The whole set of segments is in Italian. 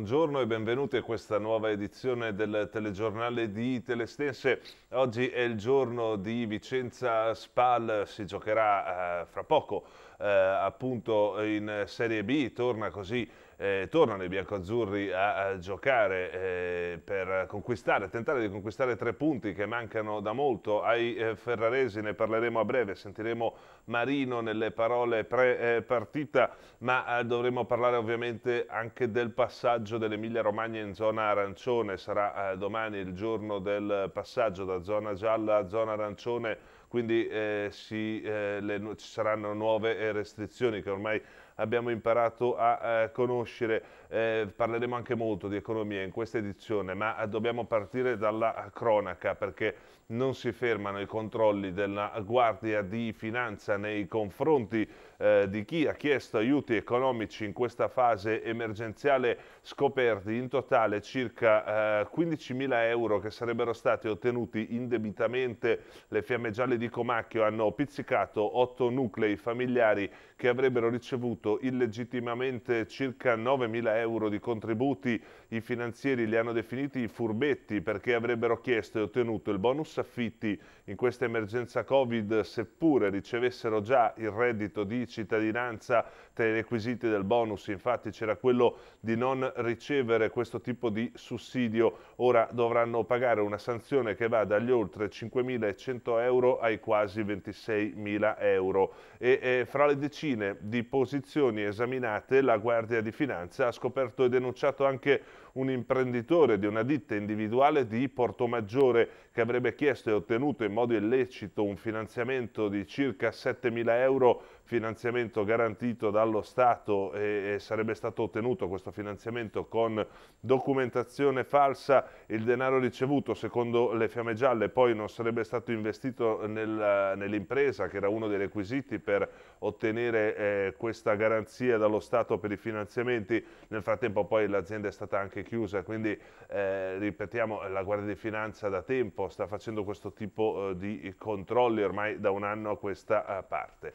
buongiorno e benvenuti a questa nuova edizione del telegiornale di Telestense. Oggi è il giorno di Vicenza Spal, si giocherà eh, fra poco eh, appunto in Serie B, torna così eh, tornano i biancoazzurri a, a giocare eh, per conquistare, tentare di conquistare tre punti che mancano da molto ai eh, ferraresi, ne parleremo a breve, sentiremo Marino nelle parole pre-partita, ma eh, dovremo parlare ovviamente anche del passaggio dell'Emilia Romagna in zona arancione, sarà eh, domani il giorno del passaggio da zona gialla a zona arancione, quindi eh, si, le, ci saranno nuove restrizioni che ormai abbiamo imparato a eh, conoscere, eh, parleremo anche molto di economia in questa edizione, ma eh, dobbiamo partire dalla cronaca perché non si fermano i controlli della Guardia di Finanza nei confronti eh, di chi ha chiesto aiuti economici in questa fase emergenziale scoperti in totale circa eh, 15.000 euro che sarebbero stati ottenuti indebitamente. Le fiamme gialle di Comacchio hanno pizzicato otto nuclei familiari che avrebbero ricevuto illegittimamente circa 9.000 euro di contributi. I finanzieri li hanno definiti furbetti perché avrebbero chiesto e ottenuto il bonus affitti in questa emergenza Covid, seppure ricevessero già il reddito di cittadinanza tra i requisiti del bonus, infatti c'era quello di non ricevere questo tipo di sussidio, ora dovranno pagare una sanzione che va dagli oltre 5.100 euro ai quasi 26.000 euro. E, e, fra le decine di posizioni esaminate, la Guardia di Finanza ha scoperto e denunciato anche un imprenditore di una ditta individuale di Portomaggiore che avrebbe chiesto richiesto e ottenuto in modo illecito un finanziamento di circa 7.000 euro finanziamento garantito dallo Stato e, e sarebbe stato ottenuto questo finanziamento con documentazione falsa, il denaro ricevuto secondo le fiamme gialle poi non sarebbe stato investito nel, nell'impresa che era uno dei requisiti per ottenere eh, questa garanzia dallo Stato per i finanziamenti, nel frattempo poi l'azienda è stata anche chiusa, quindi eh, ripetiamo la Guardia di Finanza da tempo sta facendo questo tipo eh, di controlli ormai da un anno a questa eh, parte.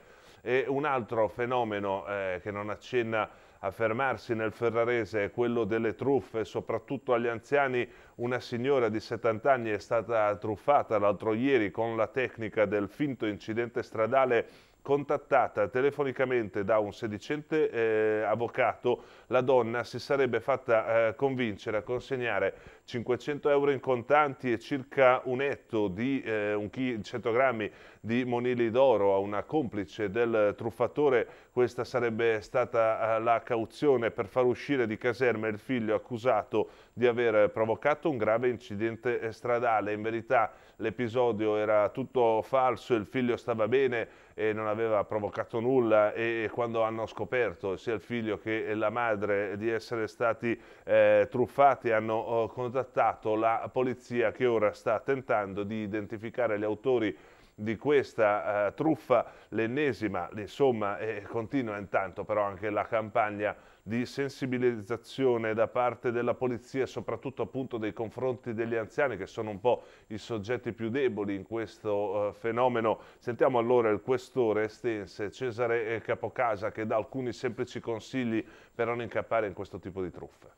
E un altro fenomeno eh, che non accenna a fermarsi nel Ferrarese è quello delle truffe, soprattutto agli anziani. Una signora di 70 anni è stata truffata l'altro ieri con la tecnica del finto incidente stradale contattata telefonicamente da un sedicente eh, avvocato, la donna si sarebbe fatta eh, convincere a consegnare 500 euro in contanti e circa un etto di eh, un chi, 100 grammi di monili d'oro a una complice del truffatore. Questa sarebbe stata eh, la cauzione per far uscire di caserma il figlio accusato di aver provocato un grave incidente eh, stradale. In verità l'episodio era tutto falso, il figlio stava bene, e non aveva provocato nulla e quando hanno scoperto sia il figlio che la madre di essere stati eh, truffati hanno oh, contattato la polizia che ora sta tentando di identificare gli autori di questa eh, truffa, l'ennesima, insomma, eh, continua intanto però anche la campagna di sensibilizzazione da parte della polizia, soprattutto appunto nei confronti degli anziani che sono un po' i soggetti più deboli in questo eh, fenomeno. Sentiamo allora il questore estense Cesare eh, Capocasa che dà alcuni semplici consigli per non incappare in questo tipo di truffe.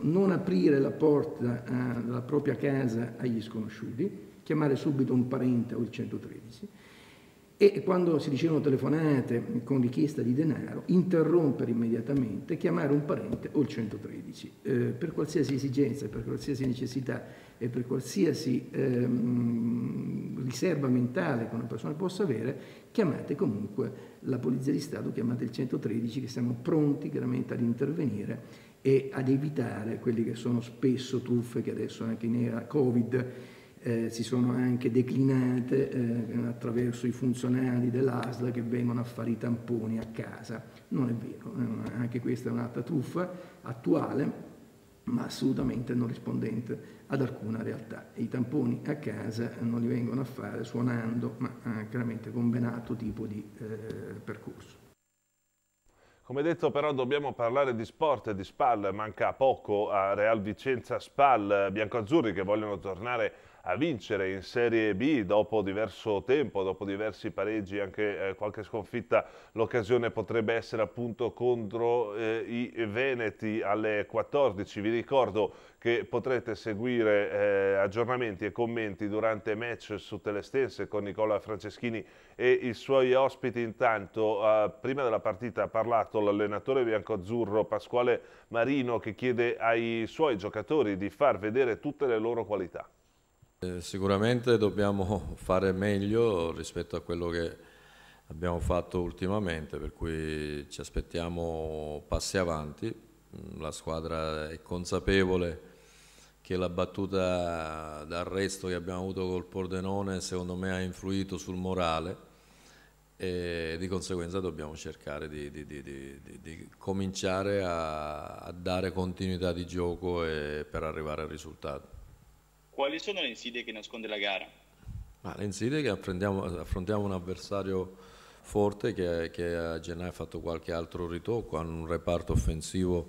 Non aprire la porta eh, della propria casa agli sconosciuti, chiamare subito un parente o il 113 e quando si ricevono telefonate con richiesta di denaro, interrompere immediatamente, chiamare un parente o il 113. Eh, per qualsiasi esigenza, per qualsiasi necessità e per qualsiasi ehm, riserva mentale che una persona possa avere, chiamate comunque la Polizia di Stato, chiamate il 113, che siamo pronti chiaramente ad intervenire e ad evitare quelle che sono spesso truffe che adesso anche in era Covid eh, si sono anche declinate eh, attraverso i funzionari dell'ASL che vengono a fare i tamponi a casa. Non è vero, anche questa è un'altra truffa attuale, ma assolutamente non rispondente ad alcuna realtà. I tamponi a casa non li vengono a fare suonando, ma eh, chiaramente con ben altro tipo di eh, percorso. Come detto però dobbiamo parlare di sport e di SPAL, manca poco a Real Vicenza SPAL, biancoazzurri che vogliono tornare a vincere in Serie B dopo diverso tempo, dopo diversi pareggi, anche eh, qualche sconfitta, l'occasione potrebbe essere appunto contro eh, i Veneti alle 14. Vi ricordo che potrete seguire eh, aggiornamenti e commenti durante match su Telestense con Nicola Franceschini e i suoi ospiti. Intanto, eh, prima della partita ha parlato l'allenatore biancoazzurro Pasquale Marino che chiede ai suoi giocatori di far vedere tutte le loro qualità. Eh, sicuramente dobbiamo fare meglio rispetto a quello che abbiamo fatto ultimamente, per cui ci aspettiamo passi avanti. Mm, la squadra è consapevole che la battuta d'arresto che abbiamo avuto col Pordenone secondo me ha influito sul morale e di conseguenza dobbiamo cercare di, di, di, di cominciare a, a, dare continuità di gioco per arrivare al risultato. Quali sono le insidie che nasconde la gara? Ma le insidie che affrontiamo un avversario forte che, che a gennaio ha fatto qualche altro ritocco, hanno un reparto offensivo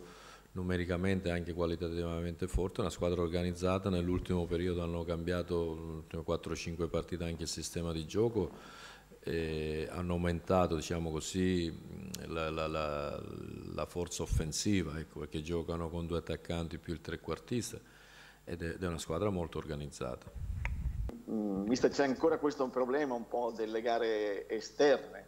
numericamente e anche qualitativamente forte, una squadra organizzata, nell'ultimo periodo hanno cambiato, nelle 4-5 partite, anche il sistema di gioco, e hanno aumentato diciamo così, la, la, la, la, forza offensiva, ecco, perché giocano con due attaccanti più il trequartista ed è, ed è una squadra molto organizzata. Mm, mister, c'è ancora questo problema un po' delle gare esterne?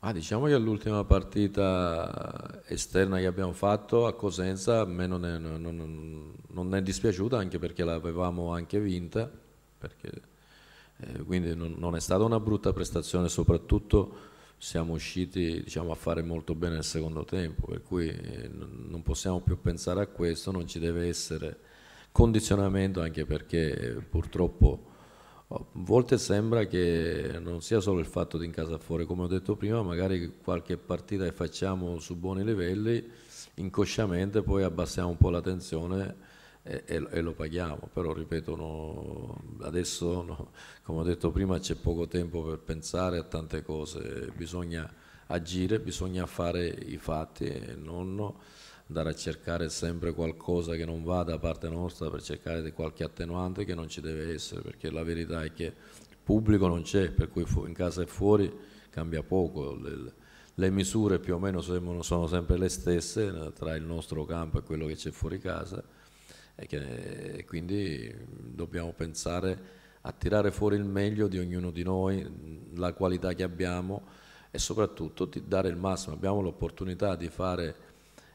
Ah, diciamo che l'ultima partita esterna che abbiamo fatto a Cosenza a me non è, non, non è dispiaciuta anche perché l'avevamo anche vinta, perché, eh, quindi non, non è stata una brutta prestazione soprattutto siamo usciti diciamo, a fare molto bene nel secondo tempo, per cui eh, non possiamo più pensare a questo, non ci deve essere condizionamento anche perché eh, purtroppo a oh, volte sembra che non sia solo il fatto di in casa fuori, come ho detto prima, magari qualche partita che facciamo su buoni livelli, inconsciamente poi abbassiamo un po' la tensione e, e, e lo paghiamo, però ripeto, no, adesso no, come ho detto prima c'è poco tempo per pensare a tante cose, bisogna agire, bisogna fare i fatti e non andare a cercare sempre qualcosa che non va da parte nostra per cercare di qualche attenuante che non ci deve essere, perché la verità è che il pubblico non c'è, per cui in casa e fuori cambia poco. Le, le misure più o meno sono sempre le stesse tra il nostro campo e quello che c'è fuori casa e, che, e quindi dobbiamo pensare a tirare fuori il meglio di ognuno di noi, la qualità che abbiamo e soprattutto di dare il massimo. Abbiamo l'opportunità di fare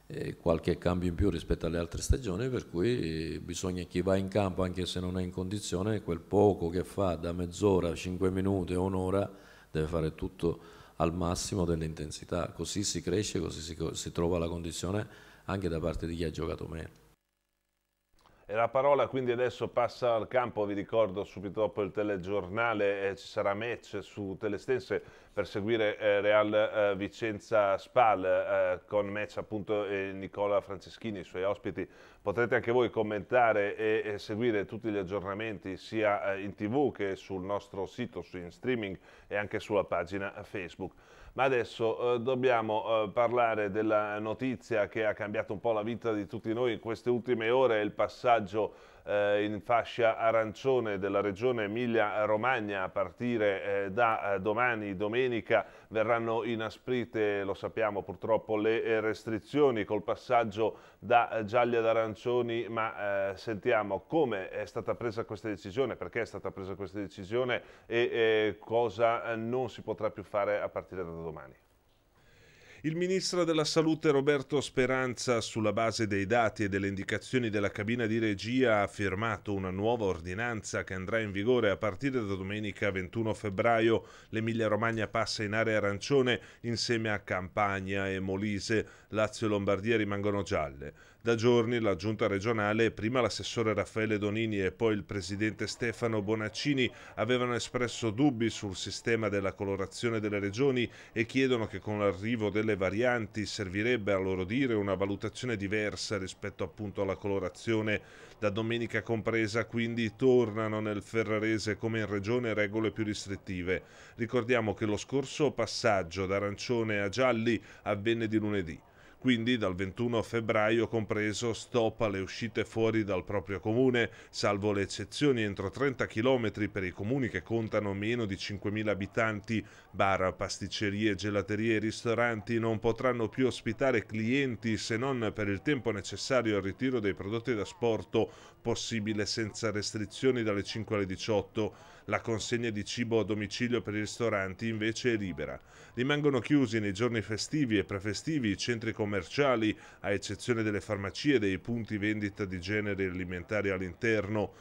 eh, qualche cambio in più rispetto alle altre stagioni, per cui bisogna chi va in campo, anche se non è in condizione, quel poco che fa da mezz'ora, cinque minuti o un'ora, deve fare tutto al massimo dell'intensità. Così si cresce, così si, si trova la condizione anche da parte di chi ha giocato meno. E la parola quindi adesso passa al campo, vi ricordo subito dopo il telegiornale eh, ci sarà match su Telestense per seguire eh, Real eh, Vicenza Spal eh, con match appunto eh, Nicola Franceschini e i suoi ospiti Potrete anche voi commentare e, e seguire tutti gli aggiornamenti sia eh, in tv che sul nostro sito, su in streaming e anche sulla pagina Facebook. Ma adesso eh, dobbiamo eh, parlare della notizia che ha cambiato un po' la vita di tutti noi in queste ultime ore, il passaggio eh, in fascia arancione della regione Emilia-Romagna a partire eh, da eh, domani, domenica, verranno inasprite, lo sappiamo purtroppo, le eh, restrizioni col passaggio da eh, gialli ad arancioni, ma sentiamo come è stata presa questa decisione, perché è stata presa questa decisione e cosa non si potrà più fare a partire da domani. Il ministro della Salute Roberto Speranza, sulla base dei dati e delle indicazioni della cabina di regia, ha firmato una nuova ordinanza che andrà in vigore a partire da domenica 21 febbraio. L'Emilia Romagna passa in area arancione insieme a Campania e Molise. Lazio e Lombardia rimangono gialle. Da giorni la giunta regionale, prima l'assessore Raffaele Donini e poi il presidente Stefano Bonaccini, avevano espresso dubbi sul sistema della colorazione delle regioni e chiedono che con l'arrivo delle varianti servirebbe a loro dire una valutazione diversa rispetto appunto alla colorazione. Da domenica compresa quindi tornano nel Ferrarese come in regione regole più restrittive. Ricordiamo che lo scorso passaggio da arancione a gialli avvenne di lunedì. Quindi dal 21 febbraio compreso stop alle uscite fuori dal proprio comune, salvo le eccezioni entro 30 km per i comuni che contano meno di 5.000 abitanti, bar, pasticcerie, gelaterie e ristoranti non potranno più ospitare clienti se non per il tempo necessario al ritiro dei prodotti da sporto possibile senza restrizioni dalle 5 alle 18, la consegna di cibo a domicilio per i ristoranti invece è libera. Rimangono chiusi nei giorni festivi e prefestivi i centri commerciali, a eccezione delle farmacie e dei punti vendita di generi alimentari all'interno,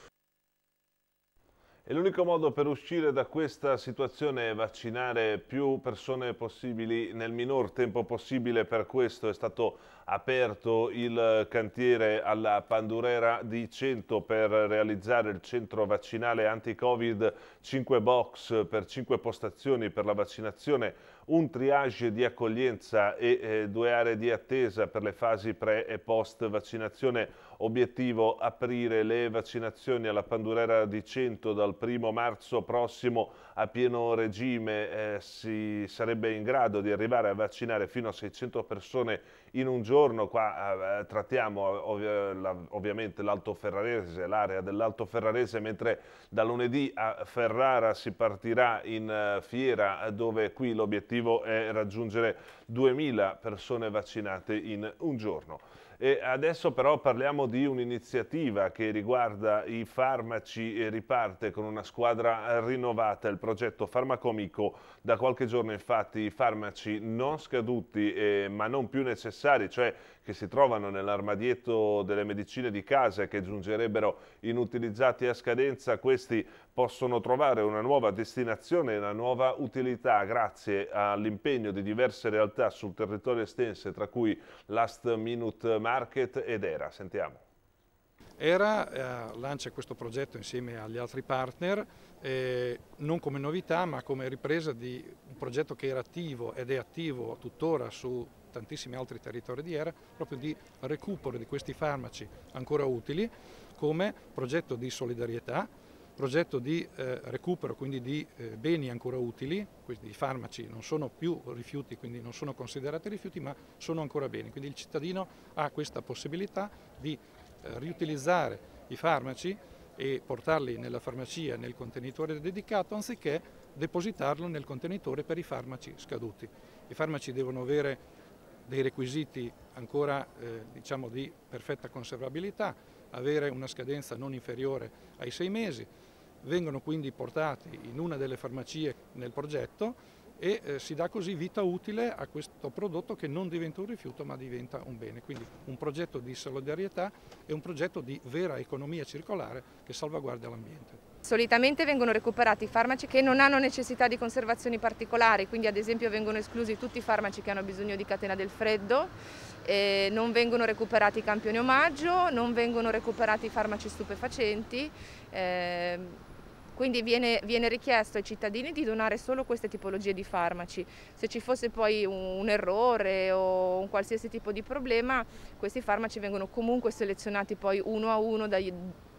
e l'unico modo per uscire da questa situazione è vaccinare più persone possibili nel minor tempo possibile. Per questo è stato aperto il cantiere alla Pandurera di 100 per realizzare il centro vaccinale anti-Covid 5 box per 5 postazioni per la vaccinazione un triage di accoglienza e eh, due aree di attesa per le fasi pre e post vaccinazione. Obiettivo aprire le vaccinazioni alla Pandurera di Cento dal 1 marzo prossimo a pieno regime. Eh, si sarebbe in grado di arrivare a vaccinare fino a 600 persone in un giorno, qua eh, eh trattiamo eh, ov eh, la, ovviamente l'Alto Ferrarese, l'area dell'Alto Ferrarese, mentre da lunedì a Ferrara si partirà in uh, fiera dove qui l'obiettivo è raggiungere 2000 persone vaccinate in un giorno. E adesso però parliamo di un'iniziativa che riguarda i farmaci e riparte con una squadra rinnovata, il progetto Farmacomico. Da qualche giorno infatti i farmaci non scaduti eh, ma non più necessari, cioè che si trovano nell'armadietto delle medicine di casa e che giungerebbero inutilizzati a scadenza, questi possono trovare una nuova destinazione e una nuova utilità grazie all'impegno di diverse realtà sul territorio estense, tra cui Last Minute Market ed ERA. Sentiamo. ERA eh, lancia questo progetto insieme agli altri partner, eh, non come novità ma come ripresa di un progetto che era attivo ed è attivo tuttora su tantissimi altri territori di ERA, proprio di recupero di questi farmaci ancora utili come progetto di solidarietà progetto di eh, recupero quindi di eh, beni ancora utili, quindi i farmaci non sono più rifiuti, quindi non sono considerati rifiuti, ma sono ancora beni. Quindi il cittadino ha questa possibilità di eh, riutilizzare i farmaci e portarli nella farmacia nel contenitore dedicato anziché depositarlo nel contenitore per i farmaci scaduti. I farmaci devono avere dei requisiti ancora eh, diciamo di perfetta conservabilità, avere una scadenza non inferiore ai sei mesi, vengono quindi portati in una delle farmacie nel progetto e eh, si dà così vita utile a questo prodotto che non diventa un rifiuto ma diventa un bene. Quindi un progetto di solidarietà e un progetto di vera economia circolare che salvaguarda l'ambiente. Solitamente vengono recuperati farmaci che non hanno necessità di conservazioni particolari, quindi ad esempio vengono esclusi tutti i farmaci che hanno bisogno di catena del freddo, eh, non vengono recuperati i campioni omaggio, non vengono recuperati i farmaci stupefacenti. Eh, quindi viene, viene, richiesto ai cittadini di donare solo queste tipologie di farmaci. Se ci fosse poi un, un errore o un qualsiasi tipo di problema, questi farmaci vengono comunque selezionati poi uno a uno dagli,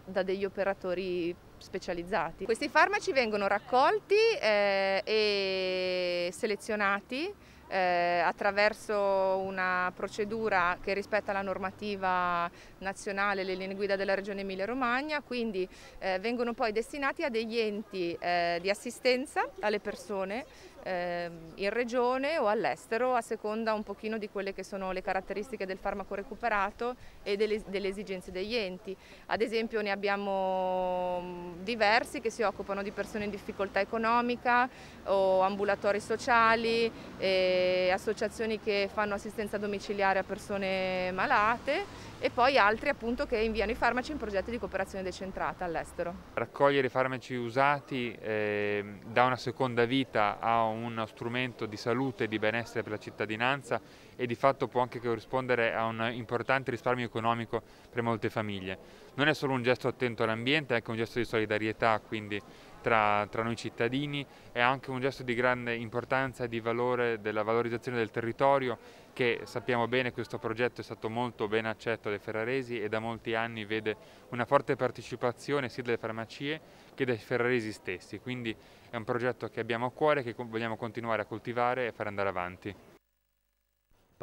da degli operatori specializzati. Questi farmaci vengono raccolti eh, e selezionati eh, attraverso una procedura che rispetta la normativa nazionale, le linee guida della Regione Emilia-Romagna, quindi eh, vengono poi destinati a degli enti eh, di assistenza alle persone eh, in regione o all'estero a seconda un pochino di quelle che sono le caratteristiche del farmaco recuperato e delle, delle esigenze degli enti. Ad esempio ne abbiamo mm, diversi che si occupano di persone in difficoltà economica o ambulatori sociali, eh, associazioni che fanno assistenza domiciliare a persone malate e poi altri appunto che inviano i farmaci in progetti di cooperazione decentrata all'estero. Raccogliere i farmaci usati eh, dà una seconda vita a un uno strumento di salute e di benessere per la cittadinanza e di fatto può anche corrispondere a un importante risparmio economico per molte famiglie. Non è solo un gesto attento all'ambiente, è anche un gesto di solidarietà, quindi tra, tra, noi cittadini, è anche un gesto di grande importanza e di valore della valorizzazione del territorio che sappiamo bene questo progetto è stato molto ben accetto dai ferraresi e da molti anni vede una forte partecipazione sia delle farmacie che dai ferraresi stessi, quindi è un progetto che abbiamo a cuore, e che vogliamo continuare a coltivare e far andare avanti.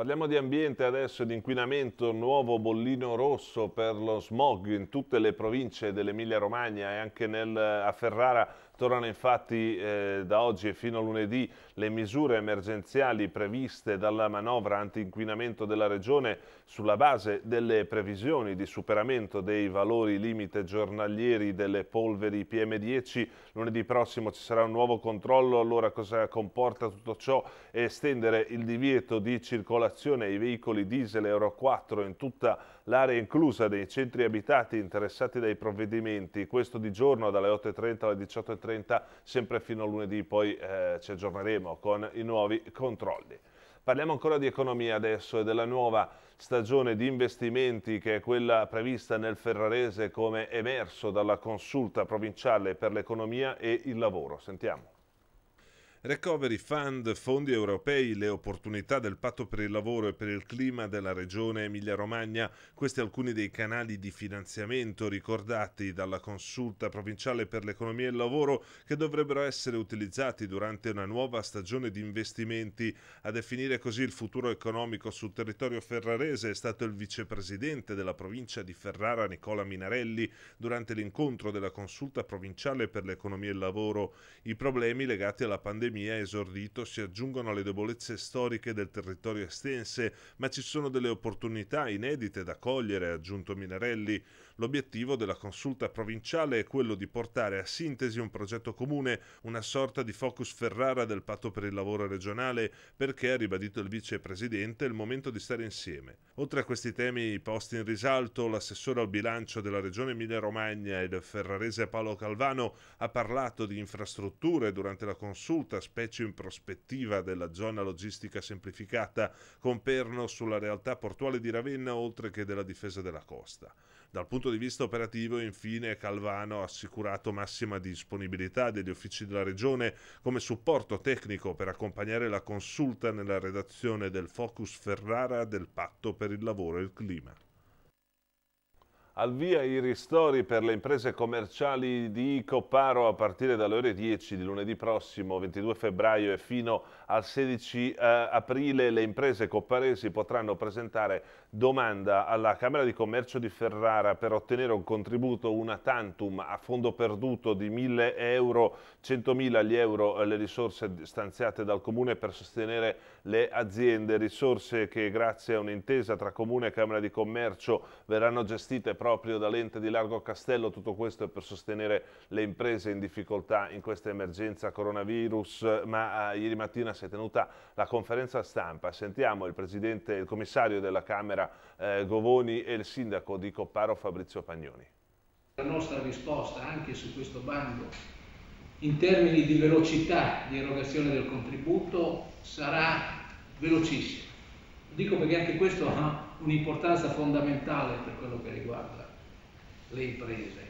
Parliamo di ambiente adesso, di inquinamento, nuovo bollino rosso per lo smog in tutte le province dell'Emilia Romagna e anche nel, a Ferrara Tornano infatti eh, da oggi e fino a lunedì le misure emergenziali previste dalla manovra anti-inquinamento della Regione sulla base delle previsioni di superamento dei valori limite giornalieri delle polveri PM10. Lunedì prossimo ci sarà un nuovo controllo, allora cosa comporta tutto ciò? Estendere il divieto di circolazione ai veicoli diesel Euro 4 in tutta l'area inclusa dei centri abitati interessati dai provvedimenti, questo di giorno dalle 8.30 alle 18.30 21.30, sempre fino a lunedì, poi eh, ci aggiorneremo con i nuovi controlli. Parliamo ancora di economia adesso e della nuova stagione di investimenti che è quella prevista nel Ferrarese come emerso dalla consulta provinciale per l'economia e il lavoro. Sentiamo. Recovery Fund, fondi europei, le opportunità del patto per il lavoro e per il clima della regione Emilia-Romagna, questi alcuni dei canali di finanziamento ricordati dalla consulta provinciale per l'economia e il lavoro che dovrebbero essere utilizzati durante una nuova stagione di investimenti. A definire così il futuro economico sul territorio ferrarese è stato il vicepresidente della provincia di Ferrara Nicola Minarelli durante l'incontro della consulta provinciale per l'economia e il lavoro. I problemi legati alla pandemia pandemia esordito si aggiungono alle debolezze storiche del territorio estense, ma ci sono delle opportunità inedite da cogliere, ha aggiunto Minarelli. L'obiettivo della consulta provinciale è quello di portare a sintesi un progetto comune, una sorta di focus Ferrara del patto per il lavoro regionale, perché, ha ribadito il vicepresidente, è il momento di stare insieme. Oltre a questi temi posti in risalto, l'assessore al bilancio della regione Emilia-Romagna e del ferrarese Paolo Calvano ha parlato di infrastrutture durante la consulta, specie in prospettiva della zona logistica semplificata, con perno sulla realtà portuale di Ravenna oltre che della difesa della costa. Dal punto di vista operativo, infine, Calvano ha assicurato massima disponibilità degli uffici della Regione come supporto tecnico per accompagnare la consulta nella redazione del Focus Ferrara del Patto per il Lavoro e il Clima al via i ristori per le imprese commerciali di Copparo a partire dalle ore 10 di lunedì prossimo 22 febbraio e fino al 16 eh, aprile le imprese copparesi potranno presentare domanda alla Camera di Commercio di Ferrara per ottenere un contributo una tantum a fondo perduto di 1000 euro, 100.000 gli euro eh, le risorse stanziate dal Comune per sostenere le aziende, risorse che grazie a un'intesa tra Comune e Camera di Commercio verranno gestite proprio proprio da Lente di Largo Castello, tutto questo è per sostenere le imprese in difficoltà in questa emergenza coronavirus, ma eh, ieri mattina si è tenuta la conferenza stampa, sentiamo il, presidente, il commissario della Camera eh, Govoni e il sindaco di Copparo Fabrizio Pagnoni. La nostra risposta anche su questo bando in termini di velocità di erogazione del contributo sarà velocissima. Dico perché anche questo ha un'importanza fondamentale per quello che riguarda le imprese.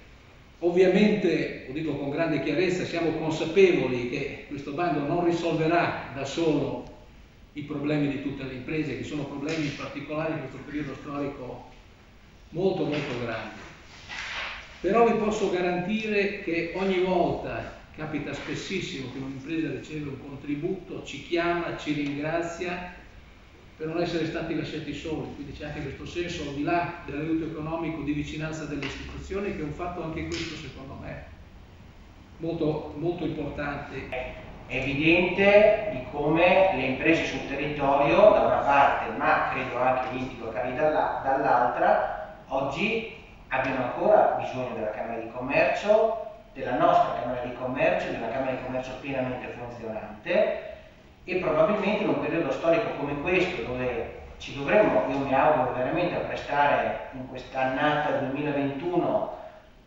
Ovviamente, lo dico con grande chiarezza, siamo consapevoli che questo bando non risolverà da solo i problemi di tutte le imprese, che sono problemi in particolare in questo periodo storico molto molto grandi. Però vi posso garantire che ogni volta, capita spessissimo che un'impresa riceve un contributo, ci chiama, ci ringrazia per non essere stati lasciati soli, quindi c'è anche questo senso al di là dell'aiuto economico di vicinanza delle istituzioni che è un fatto anche questo secondo me molto, molto importante. È evidente di come le imprese sul territorio da una parte ma credo anche gli enti locali dall'altra oggi abbiano ancora bisogno della Camera di Commercio, della nostra Camera di Commercio, di una Camera di Commercio pienamente funzionante e probabilmente in un periodo storico come questo dove ci dovremmo, io mi auguro veramente, apprestare in quest'annata 2021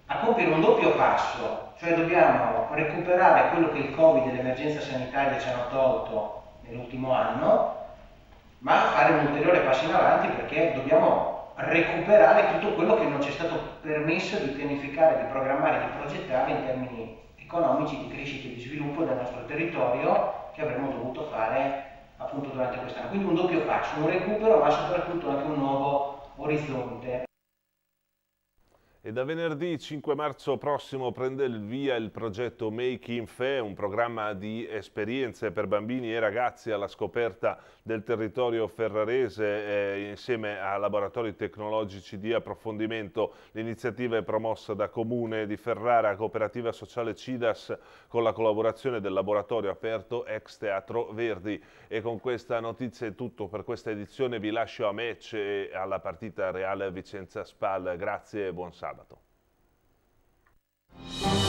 a compiere un doppio passo, cioè dobbiamo recuperare quello che il Covid e l'emergenza sanitaria ci hanno tolto nell'ultimo anno, ma fare un ulteriore passo in avanti perché dobbiamo recuperare tutto quello che non ci è stato permesso di pianificare, di programmare, di progettare in termini economici, di crescita e di sviluppo del nostro territorio che avremmo dovuto fare appunto durante quest'anno. Quindi un doppio fascio, un recupero ma soprattutto anche un nuovo orizzonte. E da venerdì 5 marzo prossimo prende il via il progetto Make in Fe, un programma di esperienze per bambini e ragazzi alla scoperta del territorio ferrarese eh, insieme a laboratori tecnologici di approfondimento. L'iniziativa è promossa da Comune di Ferrara, Cooperativa Sociale Cidas con la collaborazione del laboratorio aperto ex Teatro Verdi. E con questa notizia è tutto per questa edizione. Vi lascio a match e alla partita Real Vicenza Spal. Grazie e buon sabato. الكعبة